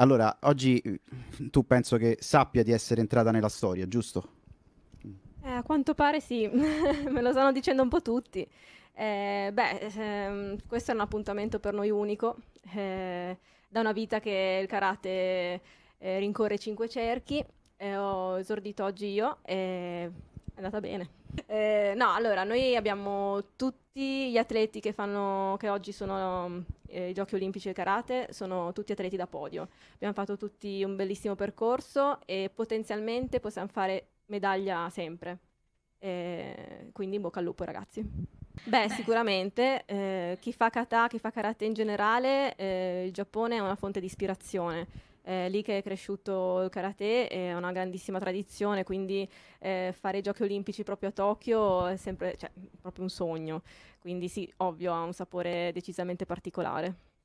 Allora, oggi eh, tu penso che sappia di essere entrata nella storia, giusto? Eh, a quanto pare sì, me lo stanno dicendo un po' tutti. Eh, beh, ehm, questo è un appuntamento per noi unico, eh, da una vita che il karate eh, rincorre cinque cerchi, eh, ho esordito oggi io e è andata bene. Eh, no, allora, noi abbiamo tutti gli atleti che fanno, che oggi sono eh, i giochi olimpici e karate, sono tutti atleti da podio. Abbiamo fatto tutti un bellissimo percorso e potenzialmente possiamo fare medaglia sempre. Eh, quindi in bocca al lupo ragazzi. Beh, Beh. sicuramente eh, chi fa kata, chi fa karate in generale, eh, il Giappone è una fonte di ispirazione eh, lì che è cresciuto il karate, è una grandissima tradizione, quindi eh, fare i giochi olimpici proprio a Tokyo è sempre cioè, proprio un sogno, quindi sì, ovvio, ha un sapore decisamente particolare.